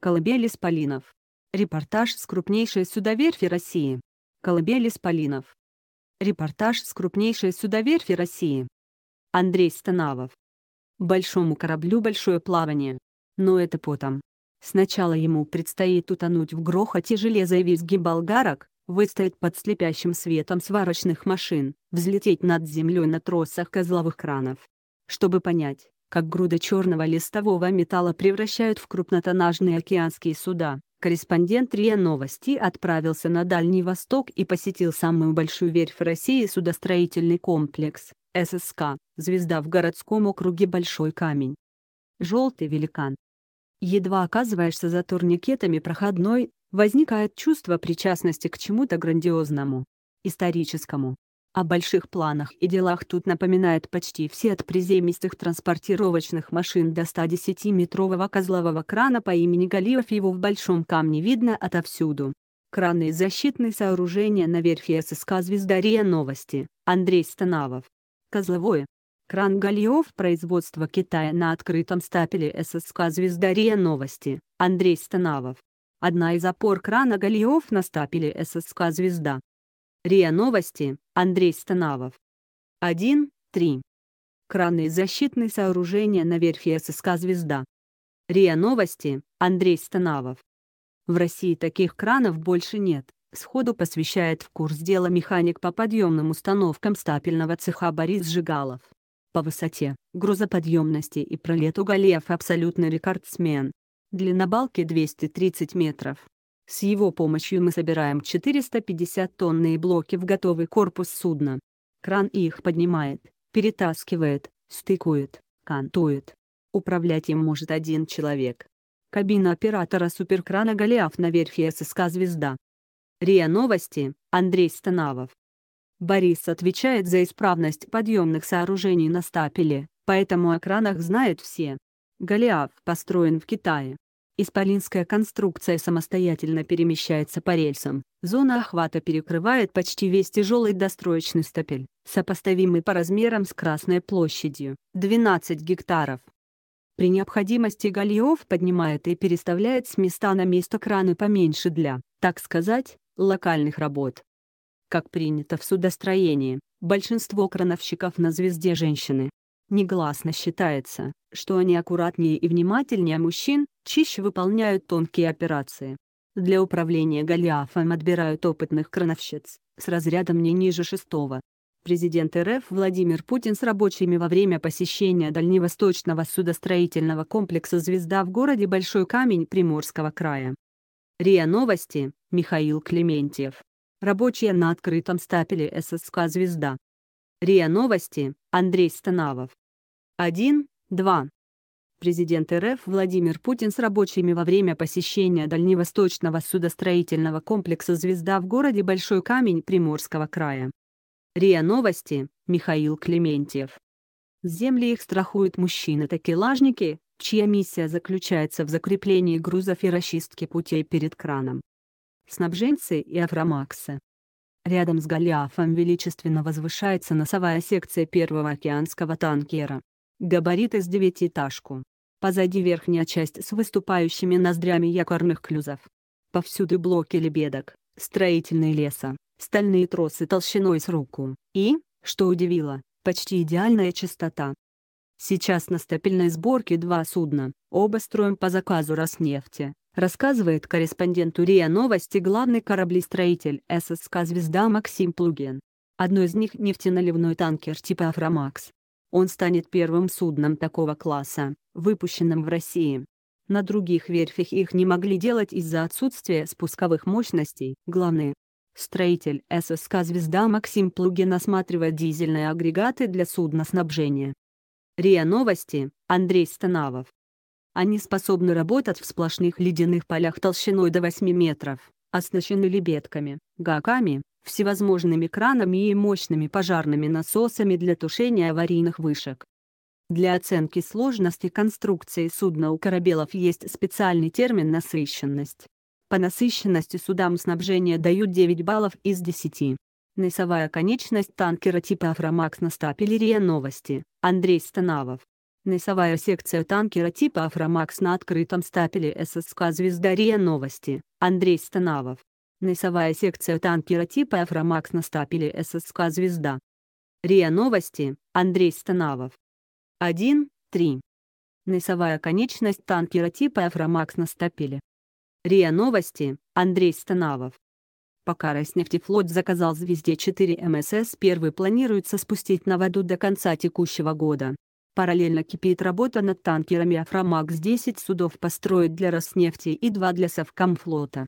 Колыбель Исполинов. Репортаж с крупнейшей судоверфи России. Колыбель Исполинов. Репортаж с крупнейшей судоверфи России. Андрей Станавов. Большому кораблю большое плавание. Но это потом. Сначала ему предстоит утонуть в грохоте железа и визге болгарок, выстоять под слепящим светом сварочных машин, взлететь над землей на тросах козловых кранов. Чтобы понять, как груда черного листового металла превращают в крупнотоннажные океанские суда. Корреспондент РИА Новости отправился на Дальний Восток и посетил самую большую верфь России судостроительный комплекс ССК «Звезда» в городском округе Большой Камень. Желтый великан. Едва оказываешься за турникетами проходной, возникает чувство причастности к чему-то грандиозному, историческому. О больших планах и делах тут напоминают почти все от приземистых транспортировочных машин до 110-метрового козлового крана по имени Галиев его в Большом камне видно отовсюду. Краны и защитные сооружения на верфи ССК «Звезда РИА Новости», Андрей Станавов. Козловое. Кран Галиев производства Китая на открытом стапеле ССК «Звезда РИА Новости», Андрей Станавов. Одна из опор крана Галиев на стапеле ССК «Звезда» РИА Новости, Андрей Станавов. 1.3. Краны и защитные сооружения на верфи ССК «Звезда». РИА Новости, Андрей Станавов. В России таких кранов больше нет, сходу посвящает в курс дела механик по подъемным установкам стапельного цеха Борис Жигалов. По высоте, грузоподъемности и пролету Галеев абсолютный рекордсмен. Длина балки 230 метров. С его помощью мы собираем 450-тонные блоки в готовый корпус судна. Кран их поднимает, перетаскивает, стыкует, кантует. Управлять им может один человек. Кабина оператора суперкрана «Голиаф» на верфи ССК «Звезда». РИА Новости, Андрей Станавов. Борис отвечает за исправность подъемных сооружений на стапеле, поэтому о кранах знают все. «Голиаф» построен в Китае. Исполинская конструкция самостоятельно перемещается по рельсам. Зона охвата перекрывает почти весь тяжелый достроечный стапель, сопоставимый по размерам с Красной площадью – 12 гектаров. При необходимости Галиев поднимает и переставляет с места на место краны поменьше для, так сказать, локальных работ. Как принято в судостроении, большинство крановщиков на «Звезде» женщины. Негласно считается, что они аккуратнее и внимательнее мужчин, чище выполняют тонкие операции. Для управления Голиафом отбирают опытных крановщиц, с разрядом не ниже шестого. Президент РФ Владимир Путин с рабочими во время посещения дальневосточного судостроительного комплекса «Звезда» в городе Большой Камень Приморского края. РИА Новости, Михаил Клементьев. Рабочие на открытом стапеле ССК «Звезда». РИА Новости, Андрей Станавов. 1, 2. Президент РФ Владимир Путин с рабочими во время посещения дальневосточного судостроительного комплекса «Звезда» в городе Большой Камень Приморского края. РИА Новости, Михаил Клементьев. Земли их страхуют мужчины-такелажники, чья миссия заключается в закреплении грузов и расчистке путей перед краном. Снабженцы и Афромаксы. Рядом с Голиафом величественно возвышается носовая секция первого океанского танкера. Габариты с девятиэтажку. Позади верхняя часть с выступающими ноздрями якорных клюзов. Повсюду блоки лебедок, строительные леса, стальные тросы толщиной с руку, и, что удивило, почти идеальная чистота. Сейчас на стапельной сборке два судна, оба строим по заказу Роснефти, рассказывает корреспонденту РИА Новости главный кораблестроитель ССК «Звезда» Максим Плугин. Одно из них – нефтеналивной танкер типа «Афромакс», он станет первым судном такого класса, выпущенным в России. На других верфях их не могли делать из-за отсутствия спусковых мощностей. Главный строитель ССК «Звезда» Максим Плугин осматривает дизельные агрегаты для судноснабжения. РИА Новости, Андрей Станавов. Они способны работать в сплошных ледяных полях толщиной до 8 метров, оснащены лебедками, гаками, всевозможными кранами и мощными пожарными насосами для тушения аварийных вышек. Для оценки сложности конструкции судна у корабелов есть специальный термин «насыщенность». По насыщенности судам снабжения дают 9 баллов из 10. Носовая конечность танкера типа «Афромакс» на стапеле РИА Новости, Андрей Станавов. Носовая секция танкера типа «Афромакс» на открытом стапеле ССК «Звезда РИА Новости, Андрей Станавов. Носовая секция танкера типа «Афромакс» на стапеле ССК «Звезда». РИА Новости, Андрей Станавов. 1.3. Носовая конечность танкера типа «Афромакс» на стапеле. РИА Новости, Андрей Станавов. Пока Роснефтефлот заказал «Звезде» 4 МСС, первый планируется спустить на воду до конца текущего года. Параллельно кипит работа над танкерами «Афромакс-10» судов построить для Роснефти и два для Совкомфлота.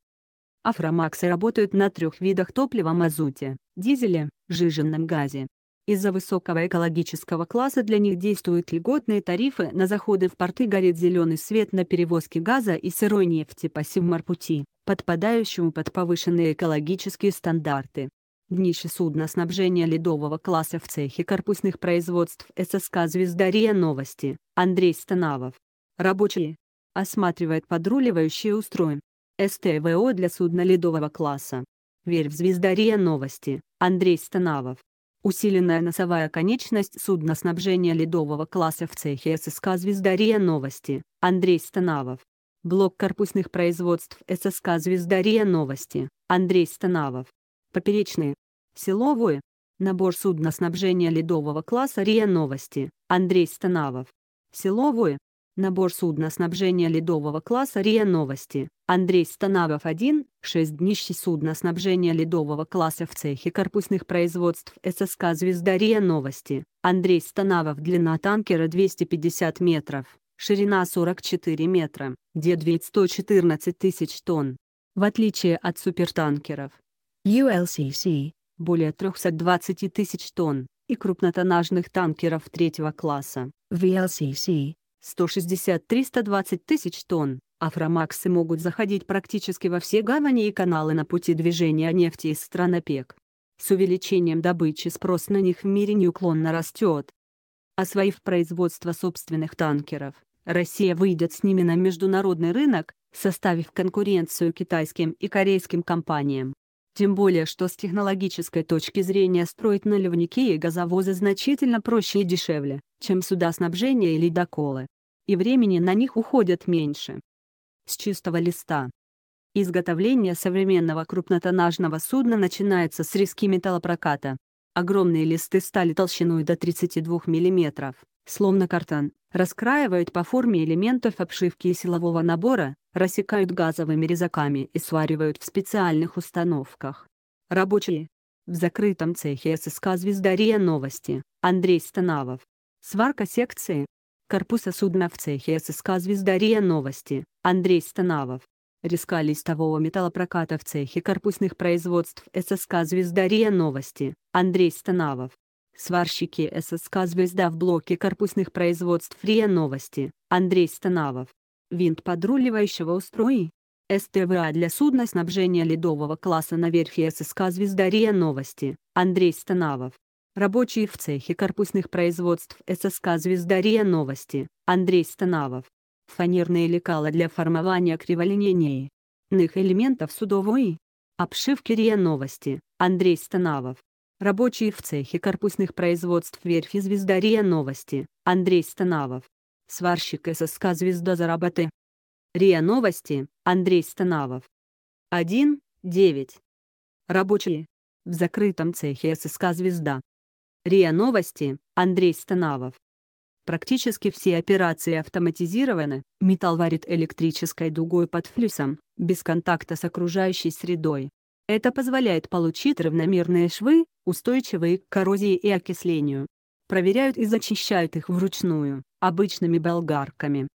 Афромаксы работают на трех видах топлива мазуте, дизеле, жиженном газе. Из-за высокого экологического класса для них действуют льготные тарифы на заходы в порты горит зеленый свет на перевозке газа и сырой нефти по Севморпути, подпадающему под повышенные экологические стандарты. Днище судна снабжения ледового класса в цехе корпусных производств ССК «Звезда РИА Новости» Андрей Станавов. Рабочие. Осматривает подруливающие устроен СТВО для судна ледового класса. Верь в звезда Новости, Андрей Станавов. Усиленная носовая конечность судна снабжения ледового класса в цехе ССК Звездария Новости», Андрей Станавов. Блок корпусных производств ССК Звездария Новости», Андрей Станавов. Поперечные. Силовые. Набор судна снабжения ледового класса РИА Новости, Андрей Станавов. Силовые. Набор судноснабжения ледового класса РИА Новости. Андрей Станавов 1, 6 днище судноснабжения ледового класса в цехе корпусных производств ССК «Звезда РИА Новости». Андрей Станавов длина танкера 250 метров, ширина 44 метра, дедвид 114 тысяч тонн. В отличие от супертанкеров ULCC, более 320 тысяч тонн, и крупнотоннажных танкеров третьего класса VLCC, 160-320 тысяч тонн. Афромаксы могут заходить практически во все гавани и каналы на пути движения нефти из стран ОПЕК. С увеличением добычи спрос на них в мире неуклонно растет. Освоив производство собственных танкеров, Россия выйдет с ними на международный рынок, составив конкуренцию китайским и корейским компаниям. Тем более, что с технологической точки зрения строить наливники и газовозы значительно проще и дешевле, чем суда снабжения или доколы. И времени на них уходит меньше. С чистого листа. Изготовление современного крупнотоннажного судна начинается с резки металлопроката. Огромные листы стали толщиной до 32 мм словно картан, раскраивают по форме элементов обшивки и силового набора, рассекают газовыми резаками и сваривают в специальных установках. Рабочие. В закрытом цехе ССК «Звездария» новости, Андрей Станавов. Сварка секции. Корпуса судна в цехе ССК «Звездария» новости, Андрей Станавов. Риска листового металлопроката в цехе корпусных производств ССК «Звездария» новости, Андрей Станавов. Сварщики ССК «Звезда» в блоке корпусных производств РИА Новости, Андрей Станавов. Винт подруливающего устрои. СТВА для судна снабжения ледового класса на верфи ССК «Звезда» РИА Новости, Андрей Станавов. Рабочие в цехе корпусных производств ССК «Звезда» РИА Новости, Андрей Станавов. Фанерные лекала для формования криволинейных элементов судовой. Обшивки РИА Новости, Андрей Станавов. Рабочие в цехе корпусных производств верфи «Звезда РИА Новости», Андрей Станавов. Сварщик ССК «Звезда Зарабаты». РИА Новости, Андрей Станавов. 1.9. Рабочие. В закрытом цехе ССК «Звезда». РИА Новости, Андрей Станавов. Практически все операции автоматизированы, металл варит электрической дугой под флюсом, без контакта с окружающей средой. Это позволяет получить равномерные швы, устойчивые к коррозии и окислению. Проверяют и зачищают их вручную, обычными болгарками.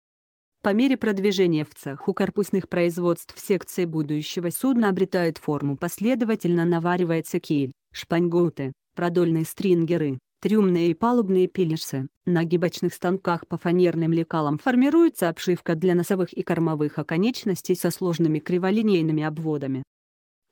По мере продвижения в цеху корпусных производств секции будущего судна обретают форму последовательно наваривается киль, шпангоуты, продольные стрингеры, трюмные и палубные пилишсы. На гибочных станках по фанерным лекалам формируется обшивка для носовых и кормовых оконечностей со сложными криволинейными обводами.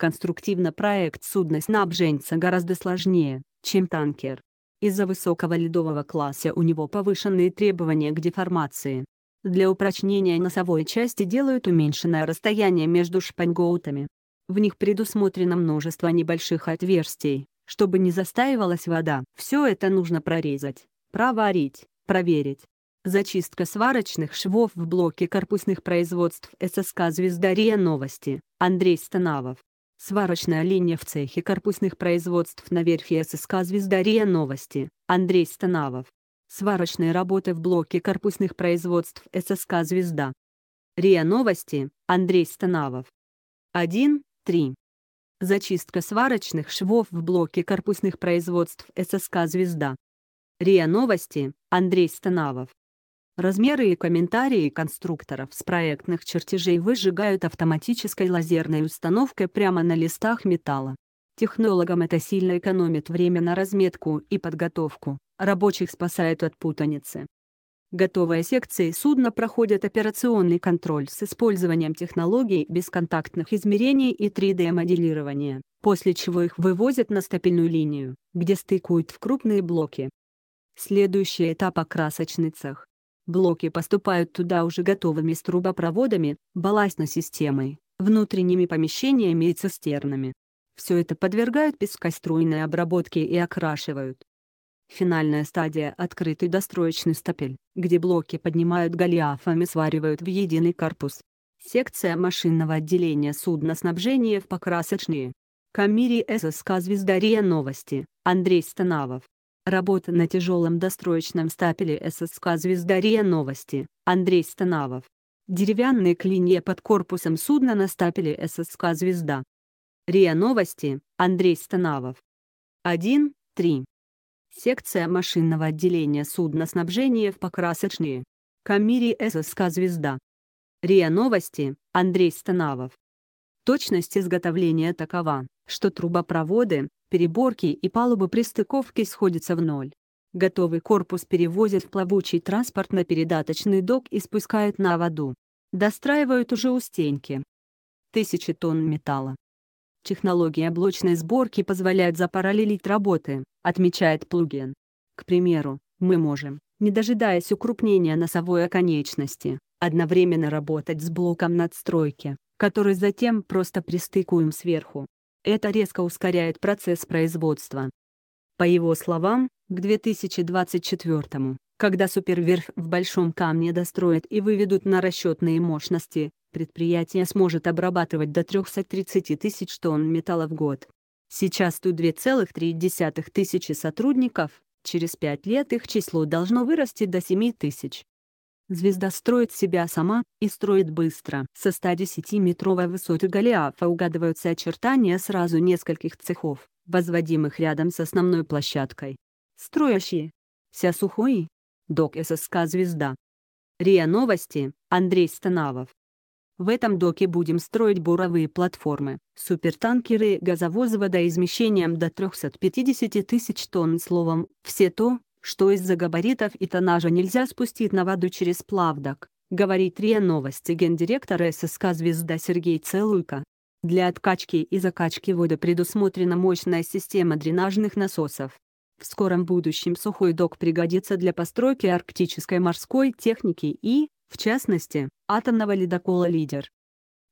Конструктивно проект судна-снабженца гораздо сложнее, чем танкер. Из-за высокого ледового класса у него повышенные требования к деформации. Для упрочнения носовой части делают уменьшенное расстояние между шпангоутами. В них предусмотрено множество небольших отверстий, чтобы не застаивалась вода. Все это нужно прорезать, проварить, проверить. Зачистка сварочных швов в блоке корпусных производств ССК «Звезда РИА Новости», Андрей Станавов. Сварочная линия в цехе корпусных производств на верфи ССК «Звезда РИА Новости», Андрей Станавов. Сварочные работы в блоке корпусных производств ССК «Звезда». РИА Новости, Андрей Станавов. 1.3. Зачистка сварочных швов в блоке корпусных производств ССК «Звезда». РИА Новости, Андрей Станавов. Размеры и комментарии конструкторов с проектных чертежей выжигают автоматической лазерной установкой прямо на листах металла. Технологам это сильно экономит время на разметку и подготовку, рабочих спасает от путаницы. Готовые секции судна проходят операционный контроль с использованием технологий бесконтактных измерений и 3D-моделирования, после чего их вывозят на стапельную линию, где стыкуют в крупные блоки. Следующий этап – окрасочный цех. Блоки поступают туда уже готовыми с трубопроводами, балластной системой, внутренними помещениями и цистернами. Все это подвергают пескоструйной обработке и окрашивают. Финальная стадия – открытый достроечный стапель, где блоки поднимают голиафами сваривают в единый корпус. Секция машинного отделения судноснабжения в покрасочные. Камири ССК «Звездария новости», Андрей Станавов. Работа на тяжелом достроечном стапеле ССК «Звезда РИА Новости», Андрей Станавов. Деревянные клинья под корпусом судна на стапеле ССК «Звезда». РИА Новости, Андрей Станавов. 1.3. Секция машинного отделения судна снабжения в Покрасочные. Камири ССК «Звезда». РИА Новости, Андрей Станавов. Точность изготовления такова, что трубопроводы, переборки и палубы пристыковки сходятся в ноль. Готовый корпус перевозят в плавучий транспорт на передаточный док и спускают на воду. Достраивают уже у стенки. Тысячи тонн металла. Технологии облачной сборки позволяют запараллелить работы, отмечает Плугин. К примеру, мы можем, не дожидаясь укрупнения носовой оконечности, одновременно работать с блоком надстройки, который затем просто пристыкуем сверху. Это резко ускоряет процесс производства. По его словам, к 2024 когда суперверф в Большом Камне достроят и выведут на расчетные мощности, предприятие сможет обрабатывать до 330 тысяч тонн металла в год. Сейчас тут 2,3 тысячи сотрудников, через 5 лет их число должно вырасти до 7 тысяч. Звезда строит себя сама, и строит быстро. Со 110-метровой высоты Голиафа угадываются очертания сразу нескольких цехов, возводимых рядом с основной площадкой. Строящие. Вся сухой. Док ССК «Звезда». РИА Новости, Андрей Станавов. В этом доке будем строить буровые платформы, супертанкеры и газовоз водоизмещением до 350 тысяч тонн. Словом, все то, что из-за габаритов и тонажа нельзя спустить на воду через плавдок, говорит РИА Новости гендиректор ССК «Звезда» Сергей Целуйко. Для откачки и закачки воды предусмотрена мощная система дренажных насосов. В скором будущем сухой док пригодится для постройки арктической морской техники и, в частности, атомного ледокола «Лидер».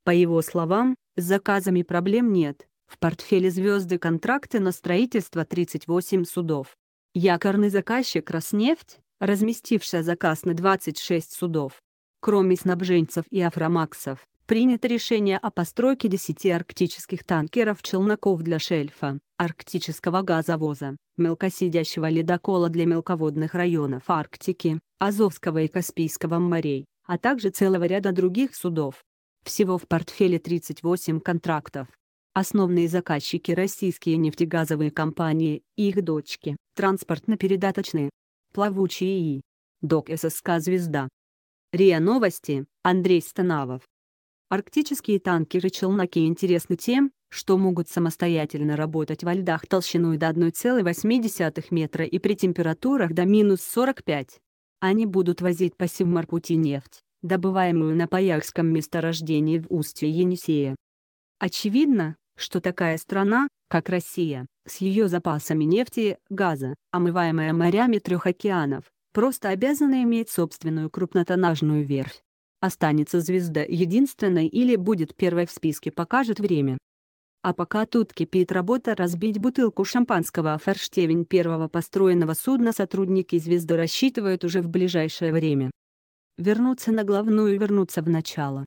По его словам, с заказами проблем нет. В портфеле звезды контракты на строительство 38 судов. Якорный заказчик «Роснефть», разместившая заказ на 26 судов, кроме снабженцев и афромаксов, принято решение о постройке 10 арктических танкеров-челноков для шельфа, арктического газовоза, мелкосидящего ледокола для мелководных районов Арктики, Азовского и Каспийского морей, а также целого ряда других судов. Всего в портфеле 38 контрактов. Основные заказчики – российские нефтегазовые компании и их дочки, транспортно-передаточные, плавучие и ДОК ССК «Звезда». РИА Новости, Андрей Станавов. Арктические танкеры челноки интересны тем, что могут самостоятельно работать во льдах толщиной до 1,8 метра и при температурах до минус 45. Они будут возить по севморпути нефть, добываемую на Паярском месторождении в устье Енисея. Очевидно, что такая страна, как Россия, с ее запасами нефти, газа, омываемая морями трех океанов, просто обязана иметь собственную крупнотоннажную верфь. Останется звезда единственной или будет первой в списке, покажет время. А пока тут кипит работа разбить бутылку шампанского о форштевень первого построенного судна сотрудники звезды рассчитывают уже в ближайшее время. Вернуться на главную и вернуться в начало.